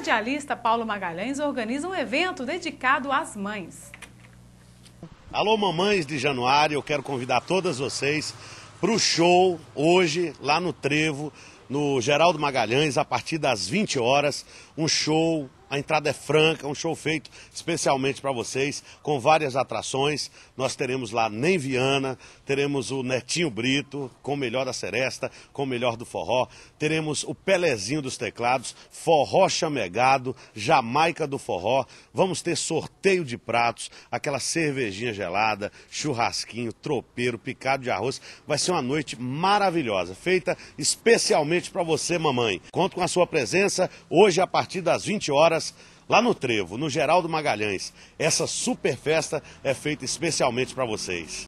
radialista Paulo Magalhães organiza um evento dedicado às mães. Alô, mamães de Januário, eu quero convidar todas vocês para o show hoje lá no Trevo, no Geraldo Magalhães, a partir das 20 horas. Um show a entrada é franca, é um show feito especialmente para vocês, com várias atrações. Nós teremos lá Nem Viana, teremos o Netinho Brito, com o melhor da seresta, com o melhor do forró. Teremos o Pelezinho dos teclados, forró chamegado, Jamaica do forró. Vamos ter sorteio de pratos, aquela cervejinha gelada, churrasquinho, tropeiro, picado de arroz. Vai ser uma noite maravilhosa, feita especialmente para você, mamãe. Conto com a sua presença hoje a partir das 20 horas apenas lá no Trevo, no Geraldo Magalhães. Essa super festa é feita especialmente para vocês.